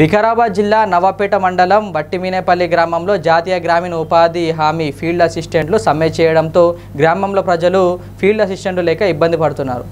వికారాబాద్ జిల్లా నవాపేట మండలం బట్టిమీనేపల్లి గ్రామంలో జాతీయ గ్రామీణ ఉపాధి హామీ ఫీల్డ్ అసిస్టెంట్లు సమ్మె చేయడంతో గ్రామంలో ప్రజలు ఫీల్డ్ అసిస్టెంట్లు లేక ఇబ్బంది పడుతున్నారు